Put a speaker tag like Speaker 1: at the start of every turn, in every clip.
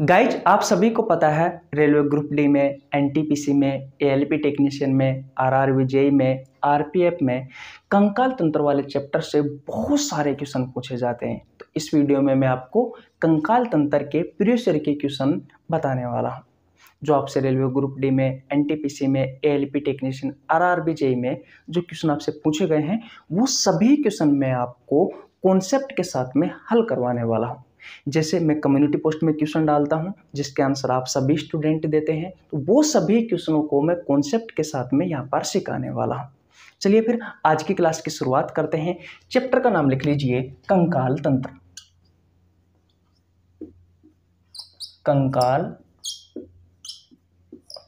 Speaker 1: Guys आप सभी को पता है रेलवे ग्रुप डी में एनटीपीसी में एएलपी टेक्नीशियन में आरआर आर में आरपीएफ में कंकाल तंत्र वाले चैप्टर से बहुत सारे क्वेश्चन पूछे जाते हैं तो इस वीडियो में मैं आपको कंकाल तंत्र के प्रीवियस के क्वेश्चन बताने वाला हूँ जो आपसे रेलवे ग्रुप डी में एनटीपीसी में एएलपी टेक्नीशियन आरआर आर में जो क्वेश्चन आपसे पूछे गए हैं वो सभी क्वेश्चन मैं आपको कॉन्सेप्ट के साथ में हल करवाने वाला हूँ जैसे मैं कम्युनिटी पोस्ट में क्वेश्चन डालता हूँ जिसके आंसर आप सभी स्टूडेंट देते हैं तो वो सभी क्वेश्चनों को मैं कॉन्सेप्ट के साथ में यहाँ पर सिखाने वाला हूँ चलिए फिर आज की क्लास की शुरुआत करते हैं चैप्टर का नाम लिख लीजिए कंकाल तंत्र कंकाल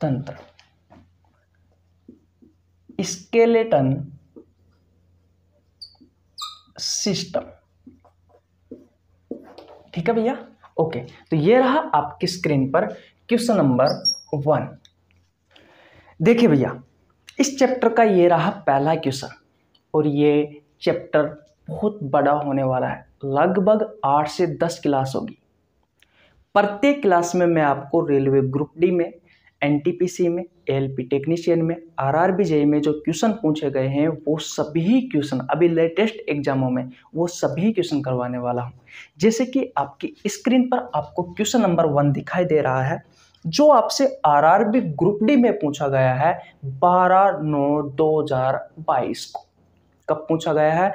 Speaker 1: तंत्र स्केलेटन सिस्टम ठीक है भैया ओके तो ये रहा आपकी स्क्रीन पर क्वेश्चन नंबर वन देखिए भैया इस चैप्टर का ये रहा पहला क्वेश्चन और ये चैप्टर बहुत बड़ा होने वाला है लगभग आठ से दस क्लास होगी प्रत्येक क्लास में मैं आपको रेलवे ग्रुप डी में एनटीपीसी में एलपी टेक्नीशियन में आरआरबी जे में जो क्वेश्चन पूछे गए हैं वो सभी क्वेश्चन अभी लेटेस्ट एग्जामों में वो सभी क्वेश्चन करवाने वाला हूँ जैसे कि आपकी स्क्रीन पर आपको क्वेश्चन नंबर वन दिखाई दे रहा है जो आपसे आरआरबी ग्रुप डी में पूछा गया है 12 नौ 2022 को कब पूछा गया है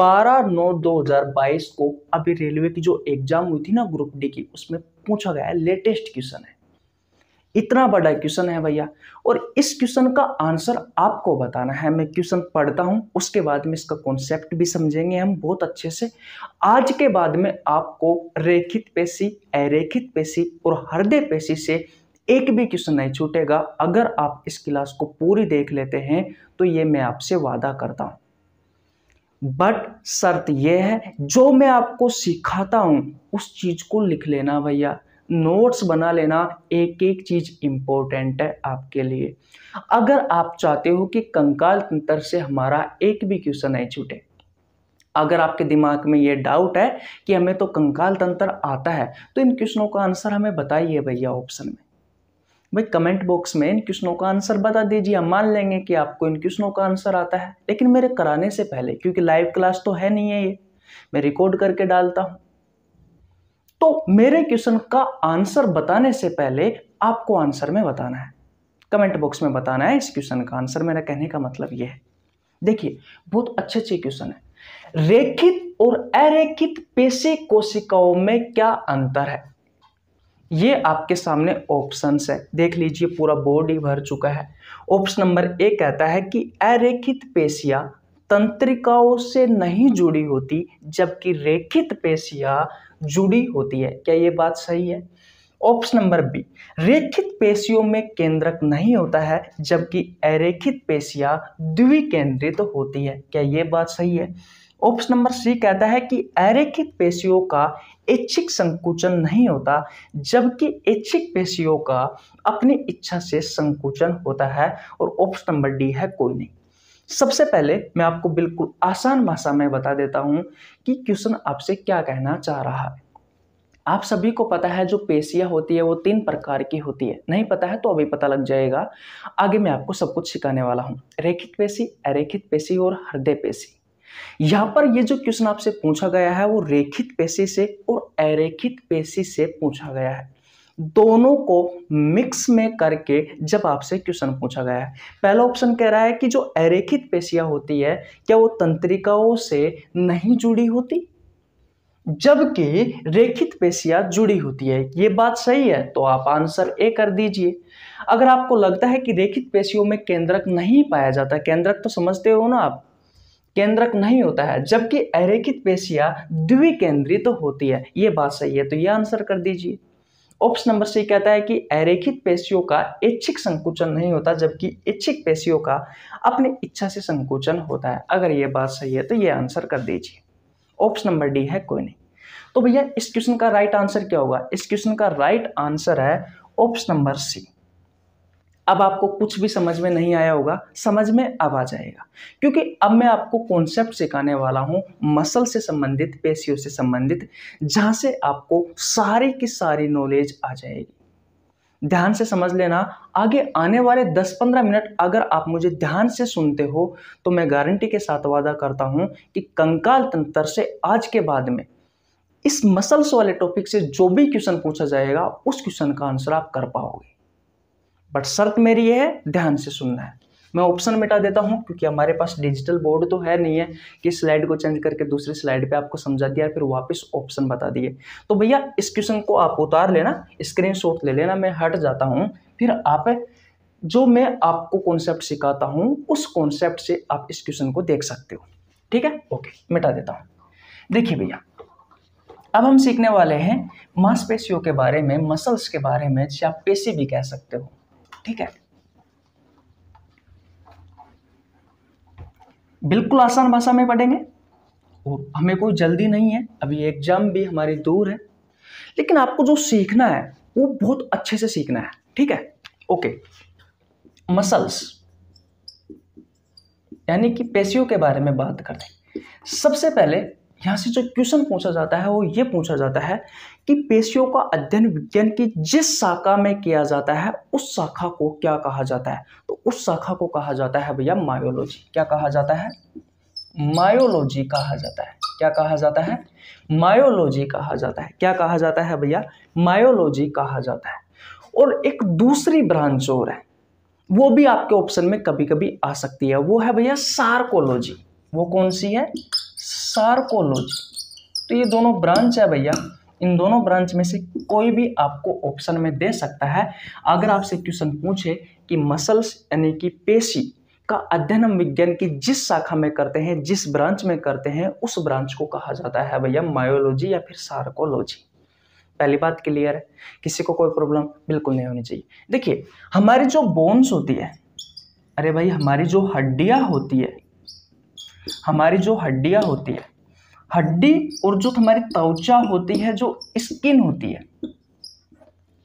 Speaker 1: 12 नौ 2022 को अभी रेलवे की जो एग्जाम हुई थी ना ग्रुप डी की उसमें पूछा गया है लेटेस्ट क्वेश्चन है इतना बड़ा क्वेश्चन है भैया और इस क्वेश्चन का आंसर आपको बताना है मैं क्वेश्चन पढ़ता हूं उसके बाद में इसका कॉन्सेप्ट भी समझेंगे हम बहुत अच्छे से आज के बाद में आपको रेखित पेशी अरेखित पेशी और हृदय पेशी से एक भी क्वेश्चन नहीं छूटेगा अगर आप इस क्लास को पूरी देख लेते हैं तो ये मैं आपसे वादा करता हूं बट शर्त यह है जो मैं आपको सिखाता हूं उस चीज़ को लिख लेना भैया नोट्स बना लेना एक एक चीज़ इम्पोर्टेंट है आपके लिए अगर आप चाहते हो कि कंकाल तंत्र से हमारा एक भी क्वेश्चन नहीं छूटे अगर आपके दिमाग में ये डाउट है कि हमें तो कंकाल तंत्र आता है तो इन क्वेश्चनों का आंसर हमें बताइए भैया ऑप्शन में भाई कमेंट बॉक्स में इन क्वेश्चनों का आंसर बता दीजिए हम मान लेंगे कि आपको इन क्वेश्चनों का आंसर आता है लेकिन मेरे कराने से पहले क्योंकि लाइव क्लास तो है नहीं है ये मैं रिकॉर्ड करके डालता हूँ तो मेरे क्वेश्चन का आंसर बताने से पहले आपको आंसर में बताना है कमेंट बॉक्स में बताना है इस क्वेश्चन का आंसर मेरा कहने का मतलब यह है देखिए बहुत अच्छे अच्छे क्वेश्चन है रेखित और अरेखित पेशी कोशिकाओं में क्या अंतर है ये आपके सामने ऑप्शन है देख लीजिए पूरा बोर्ड ही भर चुका है ऑप्शन नंबर ए कहता है कि अरेखित पेशियां तंत्रिकाओं से नहीं जुड़ी होती जबकि रेखित पेशियां जुड़ी होती है क्या ये बात सही है ऑप्शन नंबर बी रेखित पेशियों में केंद्रक नहीं होता है जबकि अरेखित पेशियां द्विकेंद्रित तो होती है क्या ये बात सही है ऑप्शन नंबर सी कहता है कि अरेखित पेशियों का इच्छिक संकुचन नहीं होता जबकि इच्छिक पेशियों का अपनी इच्छा से संकुचन होता है और ऑप्शन नंबर डी है कोई नहीं सबसे पहले मैं आपको बिल्कुल आसान भाषा में बता देता हूं कि क्वेश्चन आपसे क्या कहना चाह रहा है आप सभी को पता है जो पेशियां होती है वो तीन प्रकार की होती है नहीं पता है तो अभी पता लग जाएगा आगे मैं आपको सब कुछ सिखाने वाला हूं रेखित पेशी अरेखित पेशी और हृदय पेशी यहां पर ये जो क्वेश्चन आपसे पूछा गया है वो रेखित पेशी से और अरेखित पेशी से पूछा गया है दोनों को मिक्स में करके जब आपसे क्वेश्चन पूछा गया है पहला ऑप्शन कह रहा है कि जो अरेखित पेशियां होती है क्या वो तंत्रिकाओं से नहीं जुड़ी होती जबकि रेखित पेशियां जुड़ी होती है ये बात सही है तो आप आंसर ए कर दीजिए अगर आपको लगता है कि रेखित पेशियों में केंद्रक नहीं पाया जाता केंद्रक तो समझते हो ना आप केंद्रक नहीं होता है जबकि अरेखित पेशियां द्विकेंद्रित तो होती है ये बात सही है तो ये आंसर कर दीजिए ऑप्शन नंबर सी कहता है कि अरेखित पेशियों का इच्छिक संकुचन नहीं होता जबकि इच्छिक पेशियों का अपनी इच्छा से संकुचन होता है अगर ये बात सही है तो ये आंसर कर दीजिए ऑप्शन नंबर डी है कोई नहीं तो भैया इस क्वेश्चन का राइट आंसर क्या होगा इस क्वेश्चन का राइट आंसर है ऑप्शन नंबर सी अब आपको कुछ भी समझ में नहीं आया होगा समझ में अब आ जाएगा क्योंकि अब मैं आपको कॉन्सेप्ट सिखाने वाला हूँ मसल से संबंधित पेशियों से संबंधित जहाँ से आपको सारी की सारी नॉलेज आ जाएगी ध्यान से समझ लेना आगे आने वाले 10-15 मिनट अगर आप मुझे ध्यान से सुनते हो तो मैं गारंटी के साथ वादा करता हूँ कि कंकाल तंत्र से आज के बाद में इस मसल्स वाले टॉपिक से जो भी क्वेश्चन पूछा जाएगा उस क्वेश्चन का आंसर आप कर पाओगे बट शर्त मेरी ये है ध्यान से सुनना है मैं ऑप्शन मिटा देता हूँ क्योंकि हमारे पास डिजिटल बोर्ड तो है नहीं है कि स्लाइड को चेंज करके दूसरी स्लाइड पे आपको समझा दिया फिर वापस ऑप्शन बता दिए तो भैया इस क्वेश्चन को आप उतार लेना स्क्रीनशॉट ले लेना मैं हट जाता हूँ फिर आप जो मैं आपको कॉन्सेप्ट सिखाता हूँ उस कॉन्सेप्ट से आप इस क्वेश्चन को देख सकते हो ठीक है ओके मिटा देता हूँ देखिए भैया अब हम सीखने वाले हैं मांसपेशियों के बारे में मसल्स के बारे में आप पेशी भी कह सकते हो ठीक है बिल्कुल आसान भाषा में पढ़ेंगे और हमें कोई जल्दी नहीं है अभी एग्जाम भी हमारी दूर है लेकिन आपको जो सीखना है वो बहुत अच्छे से सीखना है ठीक है ओके मसल्स यानी कि पेशियों के बारे में बात करते हैं सबसे पहले यहाँ से जो क्वेश्चन पूछा जाता है वो ये पूछा जाता है कि पेशियों का अध्ययन विज्ञान की जिस शाखा में किया जाता है उस शाखा को क्या कहा जाता है तो उस शाखा को कहा जाता है भैया मायोलॉजी क्या कहा जाता है मायोलॉजी कहा जाता है क्या कहा जाता है मायोलॉजी कहा जाता है क्या कहा जाता है भैया मायोलॉजी कहा जाता है और एक दूसरी ब्रांच और है वो भी आपके ऑप्शन में कभी कभी आ सकती है वो है भैया सार्कोलॉजी वो कौन सी है सार्कोलोज तो ये दोनों ब्रांच है भैया इन दोनों ब्रांच में से कोई भी आपको ऑप्शन में दे सकता है अगर आपसे क्वेश्चन पूछे कि मसल्स यानी कि पेशी का अध्ययन हम विज्ञान की जिस शाखा में करते हैं जिस ब्रांच में करते हैं उस ब्रांच को कहा जाता है भैया मायोलॉजी या फिर सार्कोलॉजी पहली बात क्लियर है किसी को कोई प्रॉब्लम बिल्कुल नहीं होनी चाहिए देखिए हमारी जो बोन्स होती है अरे भाई हमारी जो हड्डियाँ होती है हमारी जो हड्डियाँ होती है हड्डी और जो हमारी त्वचा होती है जो स्किन होती है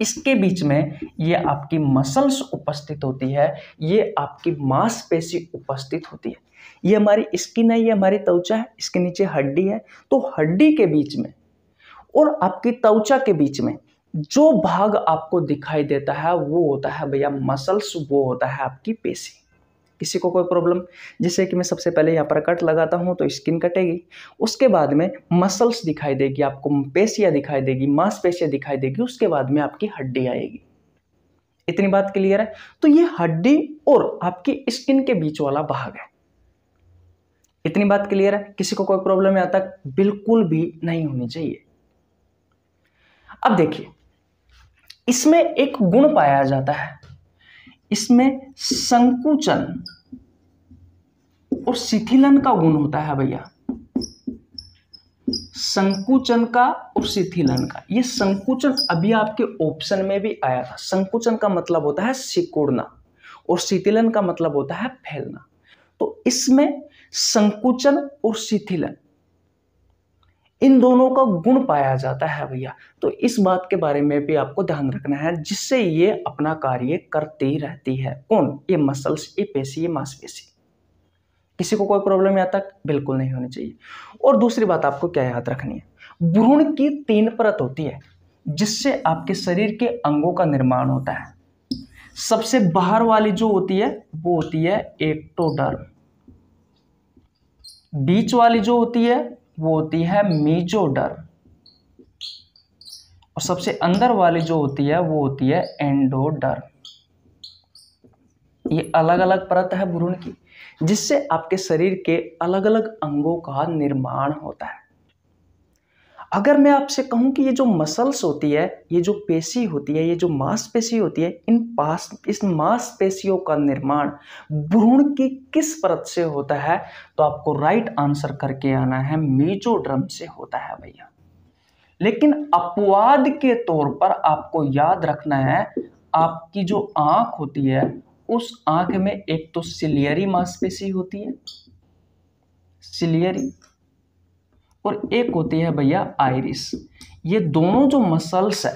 Speaker 1: इसके बीच में ये आपकी मसल्स उपस्थित होती है ये आपकी मांसपेशी उपस्थित होती है ये हमारी स्किन है ये हमारी त्वचा है इसके नीचे हड्डी है तो हड्डी के बीच में और आपकी त्वचा के बीच में जो भाग आपको दिखाई देता है वो होता है भैया मसल्स वो होता है आपकी पेशी किसी को कोई प्रॉब्लम जैसे कि मैं सबसे पहले यहाँ पर कट लगाता हूँ तो स्किन कटेगी उसके बाद में मसल्स दिखाई देगी आपको पेशियाँ दिखाई देगी मांसपेशियाँ दिखाई देगी उसके बाद में आपकी हड्डी आएगी इतनी बात क्लियर है तो ये हड्डी और आपकी स्किन के बीच वाला भाग है इतनी बात क्लियर है किसी को कोई प्रॉब्लम यहाँ तक बिल्कुल भी नहीं होनी चाहिए अब देखिए इसमें एक गुण पाया जाता है इसमें संकुचन और शिथिलन का गुण होता है भैया संकुचन का और शिथिलन का ये संकुचन अभी आपके ऑप्शन में भी आया था संकुचन का मतलब होता है सिकुड़ना और शिथिलन का मतलब होता है फैलना तो इसमें संकुचन और शिथिलन इन दोनों का गुण पाया जाता है भैया तो इस बात के बारे में भी आपको ध्यान रखना है जिससे ये अपना कार्य करती रहती है कौन ये मसल्स ये पेशी ये मांसपेशी किसी को कोई प्रॉब्लम आता तक बिल्कुल नहीं होनी चाहिए और दूसरी बात आपको क्या याद रखनी है भ्रूण की तीन परत होती है जिससे आपके शरीर के अंगों का निर्माण होता है सबसे बाहर वाली जो होती है वो होती है एक्टोडर्म बीच वाली जो होती है वो होती है मीजोडर और सबसे अंदर वाली जो होती है वो होती है एंडोडर ये अलग अलग परत है भ्रूण की जिससे आपके शरीर के अलग अलग अंगों का निर्माण होता है अगर मैं आपसे कहूँ कि ये जो मसल्स होती है ये जो पेशी होती है ये जो मांसपेशी होती है इन पास इस मांसपेशियों का निर्माण भ्रूण की किस परत से होता है तो आपको राइट आंसर करके आना है मेजोड्रम से होता है भैया लेकिन अपवाद के तौर पर आपको याद रखना है आपकी जो आंख होती है उस आंख में एक तो सिलियरी मांसपेशी होती है सिलियरी और एक होती है भैया आयरिस ये दोनों जो मसल्स है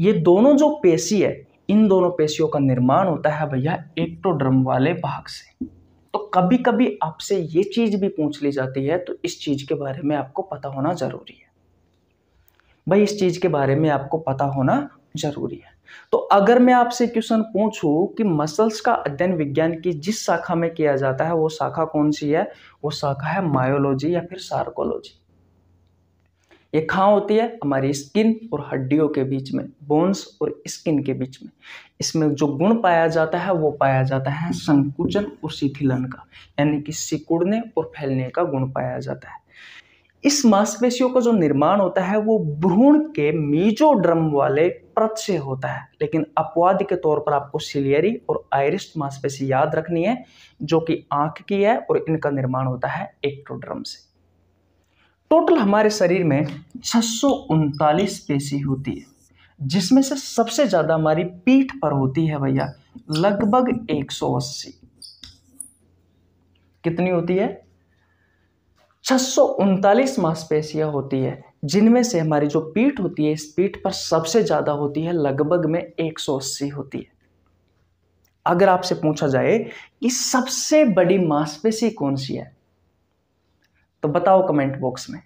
Speaker 1: ये दोनों जो पेशी है इन दोनों पेशियों का निर्माण होता है भैया एक्टोड्रम वाले भाग से तो कभी कभी आपसे ये चीज़ भी पूछ ली जाती है तो इस चीज़ के बारे में आपको पता होना ज़रूरी है भाई इस चीज़ के बारे में आपको पता होना ज़रूरी है तो अगर मैं आपसे क्वेश्चन पूछूं कि मसल्स का अध्ययन विज्ञान की जिस शाखा में किया जाता है वो शाखा कौन सी है वो शाखा है मायोलॉजी या फिर सार्कोलॉजी ये कहाँ होती है हमारी स्किन और हड्डियों के बीच में बोन्स और स्किन के बीच में इसमें जो गुण पाया जाता है वो पाया जाता है संकुचन और शिथिलन का यानी कि सिकुड़ने और फैलने का गुण पाया जाता है इस मांसपेशियों का जो निर्माण होता है वो भ्रूण के मीजो ड्रम वाले प्रत से होता है लेकिन अपवाद के तौर पर आपको सिलियरी और आयरिस्ट मांसपेशी याद रखनी है जो कि आंख की है और इनका निर्माण होता है एक्ट्रोड्रम से टोटल हमारे शरीर में छह पेशी होती है जिसमें से सबसे ज़्यादा हमारी पीठ पर होती है भैया लगभग 180 कितनी होती है छः मांसपेशियां होती है जिनमें से हमारी जो पीठ होती है इस पीठ पर सबसे ज़्यादा होती है लगभग में 180 होती है अगर आपसे पूछा जाए कि सबसे बड़ी मांसपेशी कौन सी है तो बताओ कमेंट बॉक्स में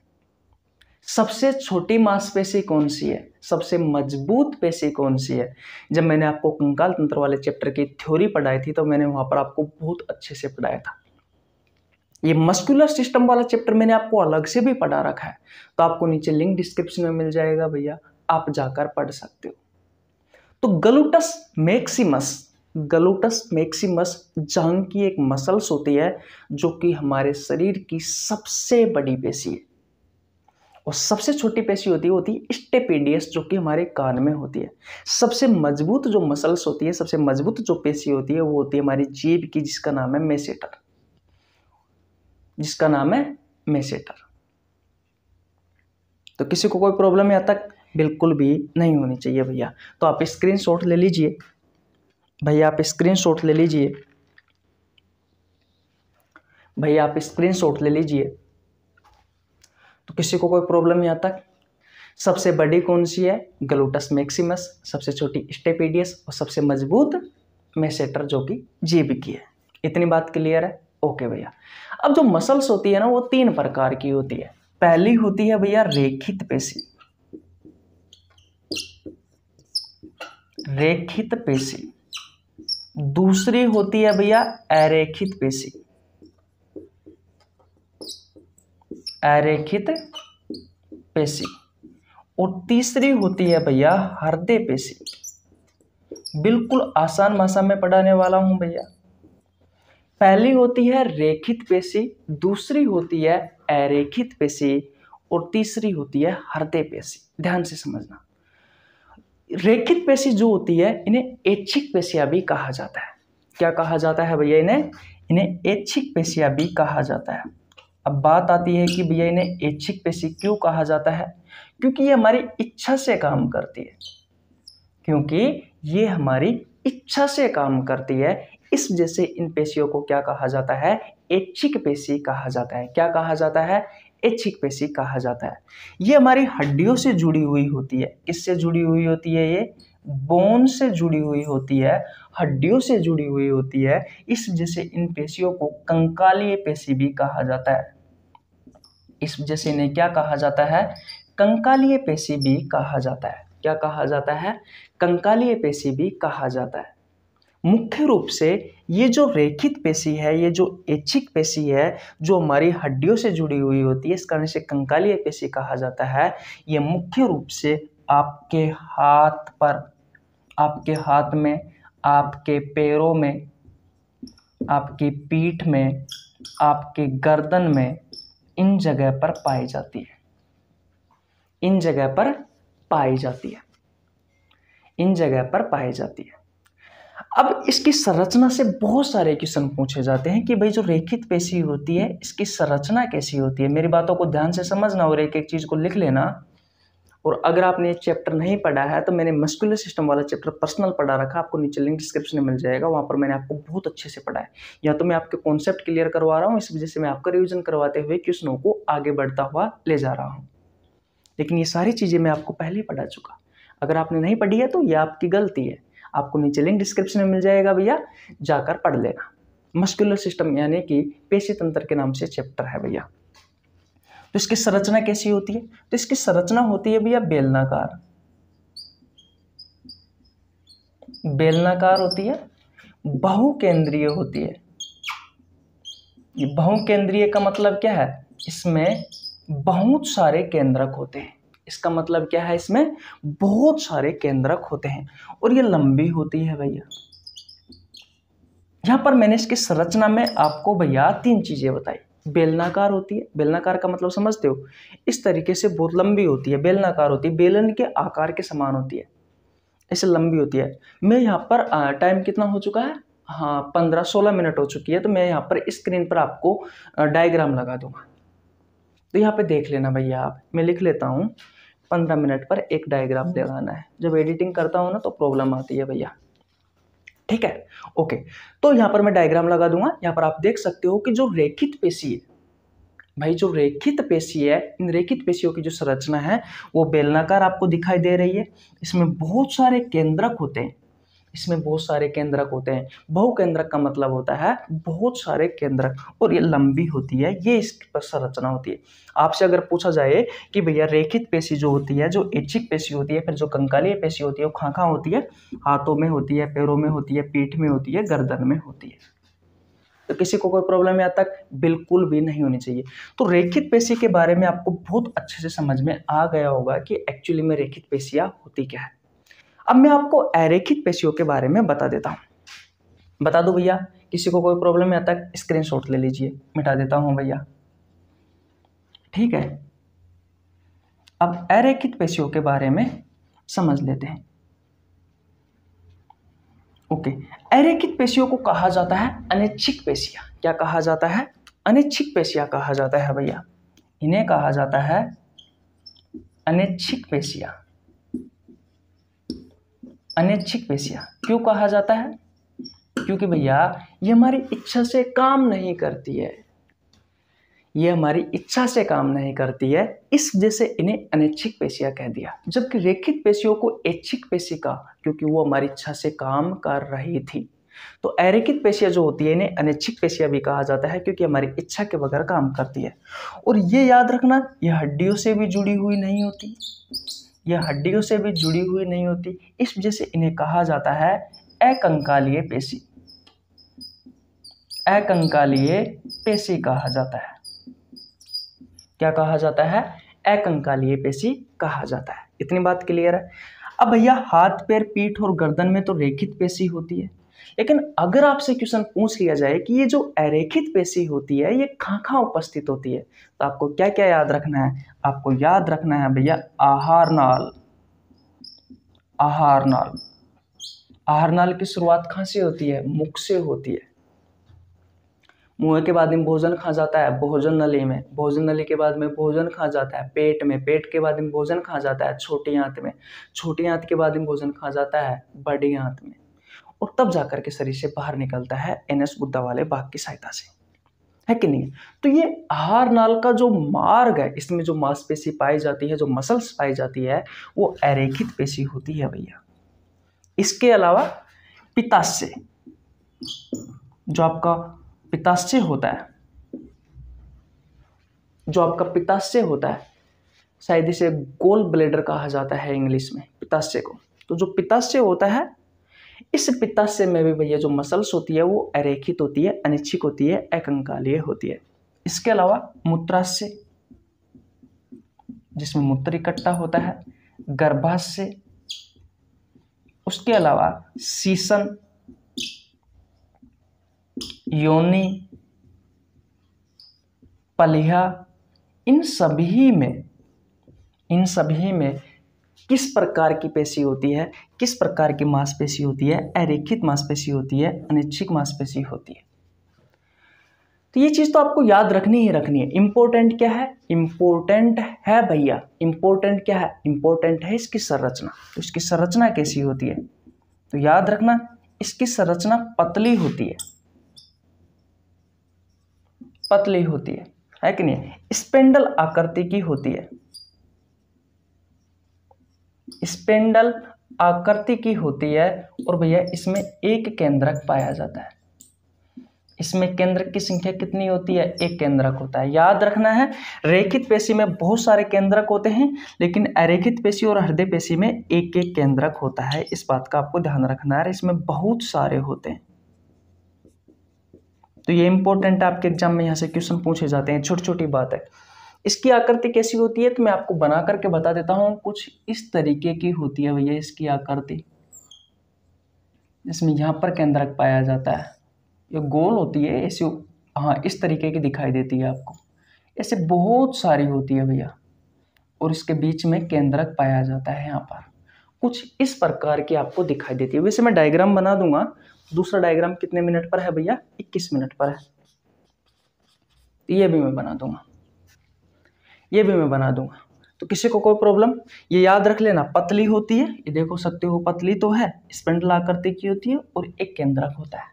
Speaker 1: सबसे छोटी मांसपेशी कौन सी है सबसे मजबूत पेशी कौन सी है जब मैंने आपको कंकाल तंत्र वाले चैप्टर की थ्योरी पढ़ाई थी तो मैंने वहां पर आपको बहुत अच्छे से पढ़ाया था ये मस्कुलर सिस्टम वाला चैप्टर मैंने आपको अलग से भी पढ़ा रखा है तो आपको नीचे लिंक डिस्क्रिप्शन में मिल जाएगा भैया आप जाकर पढ़ सकते हो तो गलूटस मैक्सिमस गलूटस मैक्सिमस जंग की एक मसल्स होती है जो कि हमारे शरीर की सबसे बड़ी पेशी है और सबसे छोटी पेशी होती है होती है स्टेपीडियस जो कि हमारे कान में होती है सबसे मजबूत जो मसल्स होती है सबसे मजबूत जो पेशी होती है वो होती है हमारी जीभ की जिसका नाम है मेसेटर जिसका नाम है मेसेटर तो किसी को कोई प्रॉब्लम यहाँ तक बिल्कुल भी नहीं होनी चाहिए भैया तो आप स्क्रीन शॉट ले लीजिए भैया आप स्क्रीन शॉट ले लीजिए भैया आप स्क्रीन शॉट ले लीजिए तो किसी को कोई प्रॉब्लम यहाँ तक सबसे बड़ी कौन सी है ग्लूटस मैक्सिमस सबसे छोटी स्टेपीडियस और सबसे मजबूत मेसेटर जो कि जीव की है इतनी बात क्लियर है ओके भैया अब जो मसल्स होती है ना वो तीन प्रकार की होती है पहली होती है भैया रेखित पेशी रेखित पेशी दूसरी होती है भैया अरेखित पेशी अरेखित पेशी और तीसरी होती है भैया हृदय पेशी बिल्कुल आसान भाषा में पढ़ाने वाला हूं भैया पहली होती है रेखित पेशी दूसरी होती है अरेखित पेशी और तीसरी होती है हृदय पेशी ध्यान से समझना रेखित पेशी जो होती है इन्हें ऐच्छिक पेशियां भी कहा जाता है क्या कहा जाता है भैया इन्हें इन्हें ऐच्छिक पेशियां भी कहा जाता है अब बात आती है कि भैया इन्हें ऐच्छिक पेशी क्यों कहा जाता है क्योंकि ये हमारी इच्छा से काम करती है क्योंकि ये हमारी इच्छा से काम करती है इस वजह से इन पेशियों को क्या कहा जाता है ऐच्छिक पेशी कहा जाता है क्या कहा जाता है ऐच्छिक पेशी कहा जाता है ये हमारी हड्डियों से जुड़ी हुई होती है किससे जुड़ी हुई होती है ये बोन से जुड़ी हुई होती है हड्डियों से जुड़ी हुई होती है इस वजह से इन पेशियों को कंकालीय पेशी भी कहा जाता है इस वजह से इन्हें क्या कहा जाता है कंकालीय पेशी भी कहा जाता है क्या कहा जाता है कंकालीय पेशी भी कहा जाता है मुख्य रूप से ये जो रेखित पेशी है ये जो ऐच्छिक पेशी है जो हमारी हड्डियों से जुड़ी हुई होती है इस कारण से कंकालीय पेशी कहा जाता है ये मुख्य रूप से आपके हाथ पर आपके हाथ में आपके पैरों में आपकी पीठ में आपके गर्दन में इन जगह पर पाई जाती है इन जगह पर पाई जाती है इन जगह पर पाई जाती है अब इसकी संरचना से बहुत सारे क्वेश्चन पूछे जाते हैं कि भाई जो रेखित पेशी होती है इसकी संरचना कैसी होती है मेरी बातों को ध्यान से समझना और एक एक चीज़ को लिख लेना और अगर आपने ये चैप्टर नहीं पढ़ा है तो मैंने मस्कुलर सिस्टम वाला चैप्टर पर्सनल पढ़ा रखा आपको नीचे लिंक डिस्क्रिप्शन में मिल जाएगा वहाँ पर मैंने आपको बहुत अच्छे से पढ़ा है या तो मैं आपके कॉन्सेप्ट क्लियर करवा रहा हूँ इस वजह से मैं आपका रिविजन करवाते हुए क्वेश्चनों को आगे बढ़ता हुआ ले जा रहा हूँ लेकिन ये सारी चीज़ें मैं आपको पहले ही पढ़ा चुका अगर आपने नहीं पढ़ी है तो ये आपकी गलती है आपको नीचे लिंक डिस्क्रिप्शन में मिल जाएगा भैया जाकर पढ़ लेना मस्कुलर सिस्टम यानी कि पेशी तंत्र के नाम से चैप्टर है भैया तो इसकी संरचना कैसी होती है तो इसकी संरचना होती है भैया बेलनाकार बेलनाकार होती है बहुकेंद्रीय होती है ये बहुकेंद्रीय का मतलब क्या है इसमें बहुत सारे केंद्रक होते हैं इसका मतलब क्या है इसमें बहुत सारे केंद्रक होते हैं और ये लंबी होती है भैया यहाँ पर मैंने इसकी संरचना में आपको भैया तीन चीज़ें बताई बेलनाकार होती है बेलनाकार का मतलब समझते हो इस तरीके से बहुत लंबी होती है बेलनाकार होती है बेलन के आकार के समान होती है ऐसे लंबी होती है मैं यहाँ पर टाइम कितना हो चुका है हाँ पंद्रह सोलह मिनट हो चुकी है तो मैं यहाँ पर स्क्रीन पर आपको डायग्राम लगा दूंगा तो यहाँ पे देख लेना भैया आप मैं लिख लेता हूँ पंद्रह मिनट पर एक डायग्राम हम्म। लगाना है जब एडिटिंग करता हूँ ना तो प्रॉब्लम आती है भैया ठीक है ओके तो यहाँ पर मैं डायग्राम लगा दूंगा यहाँ पर आप देख सकते हो कि जो रेखित पेशी है भाई जो रेखित पेशी है इन रेखित पेशियों की जो संरचना है वो बेलनाकार आपको दिखाई दे रही है इसमें बहुत सारे केंद्रक होते हैं इसमें बहुत सारे केंद्रक होते हैं बहु केंद्रक का मतलब होता है बहुत सारे केंद्रक और ये लंबी होती है ये इस पर संरचना होती है आपसे अगर पूछा जाए कि भैया रेखित पेशी जो होती है जो इच्छिक पेशी होती है फिर जो कंकालीय पेशी होती है वो खाखा होती है हाथों में होती है पैरों में होती है पीठ में होती है गर्दन में होती है तो किसी को कोई प्रॉब्लम या तक बिल्कुल भी नहीं होनी चाहिए तो रेखित पेशी के बारे में आपको बहुत अच्छे से समझ में आ गया होगा कि एक्चुअली में रेखित पेशियाँ होती क्या है अब मैं आपको अरेखित पेशियों के बारे में बता देता हूँ बता दो भैया किसी को कोई प्रॉब्लम नहीं आता शॉट ले लीजिए मिटा देता हूँ भैया ठीक है अब अरेखित पेशियों के बारे में समझ लेते हैं ओके अरेखित पेशियों को कहा जाता है अनैच्छिक पेशिया क्या कहा जाता है अनैच्छिक पेशिया कहा जाता है भैया इन्हें कहा जाता है अनैच्छिक पेशिया अनैच्छिक पेशियां क्यों कहा जाता है क्योंकि भैया ये हमारी इच्छा से काम नहीं करती है ये हमारी इच्छा से काम नहीं करती है इस वजह से इन्हें अनैच्छिक पेशियां कह दिया जबकि रेखित पेशियों को ऐच्छिक पेशी कहा क्योंकि वो हमारी इच्छा से काम कर रही थी तो अरेखित पेशियां जो होती है इन्हें अनैच्छिक पेशियां भी कहा जाता है क्योंकि हमारी इच्छा के बगैर काम करती है और ये याद रखना यह हड्डियों से भी जुड़ी हुई नहीं होती यह हड्डियों से भी जुड़ी हुई नहीं होती इस वजह से इन्हें कहा जाता है अकंकालीय पेशी अकंकालीय पेशी कहा जाता है क्या कहा जाता है अकंकालीय पेशी कहा जाता है इतनी बात क्लियर है अब भैया हाथ पैर पीठ और गर्दन में तो रेखित पेशी होती है लेकिन अगर आपसे क्वेश्चन पूछ लिया जाए कि ये जो अरेखित पेशी होती है ये कहाँ कहाँ उपस्थित होती है तो आपको क्या क्या याद रखना है आपको याद रखना है भैया आहार नाल आहार नाल आहार नाल की शुरुआत कहाँ से होती है मुख से होती है मुंह के बाद में भोजन खा जाता है भोजन नली में भोजन नली के बाद में भोजन खा जाता है पेट में पेट के बाद में भोजन खा जाता है छोटी आंत में छोटी आंत के बाद में भोजन खा जाता है बड़ी आंत में और तब जा के शरीर से बाहर निकलता है एन एस बुद्धा वाले बाघ की सहायता से है कि नहीं तो ये आहार नाल का जो मार्ग है इसमें जो मांसपेशी पाई जाती है जो मसल्स पाई जाती है वो अरेखित पेशी होती है भैया इसके अलावा पिताश्य जो आपका पिताश्य होता है जो आपका पिताश्य होता है शायद इसे गोल ब्लेडर कहा जाता है इंग्लिश में पिताश्य को तो जो पिताश्य होता है इस पित्ताशय में भी भैया जो मसल्स होती है वो अरेखित होती है अनिच्छिक होती है एकंकालीय होती है इसके अलावा मूत्राशय जिसमें मूत्र इकट्ठा होता है गर्भाशय उसके अलावा सीसन योनि पलिहा इन सभी में इन सभी में किस प्रकार की पेशी होती है किस प्रकार की मांसपेशी होती है अरेखित मांसपेशी होती है अनिच्छिक मांसपेशी होती है तो ये चीज़ तो आपको याद रखनी ही रखनी है इम्पोर्टेंट क्या है इम्पोर्टेंट है भैया इम्पोर्टेंट क्या है इम्पोर्टेंट है इसकी संरचना तो इसकी संरचना कैसी होती है तो याद रखना इसकी संरचना पतली होती है पतली होती है है कि नहीं स्पेंडल आकृति की होती है स्पेंडल आकृति की होती है और भैया इसमें एक केंद्रक पाया जाता है इसमें केंद्रक की संख्या कितनी होती है एक केंद्रक होता है याद रखना है रेखित पेशी में बहुत सारे केंद्रक होते हैं लेकिन अरेखित पेशी और हृदय पेशी में एक एक केंद्रक होता है इस बात का आपको ध्यान रखना है इसमें बहुत सारे होते हैं तो ये इंपॉर्टेंट आपके एग्जाम में यहाँ से क्वेश्चन पूछे जाते हैं छोटी छोटी बात है इसकी आकृति कैसी होती है तो मैं आपको बना करके बता देता हूँ कुछ इस तरीके की होती है भैया इसकी आकृति इसमें यहाँ पर केंद्रक पाया जाता है ये गोल होती है ऐसे हाँ इस तरीके की दिखाई देती है आपको ऐसे बहुत सारी होती है भैया और इसके बीच में केंद्रक पाया जाता है यहाँ पर कुछ इस प्रकार की आपको दिखाई देती है वैसे मैं डायग्राम बना दूंगा दूसरा डायग्राम कितने मिनट पर है भैया 21 मिनट पर है ये भी मैं बना दूंगा ये भी मैं बना दूंगा तो किसी को कोई प्रॉब्लम ये याद रख लेना पतली होती है ये देखो सकते हो पतली तो है स्पेंडल आकृति की होती है और एक केंद्रक होता है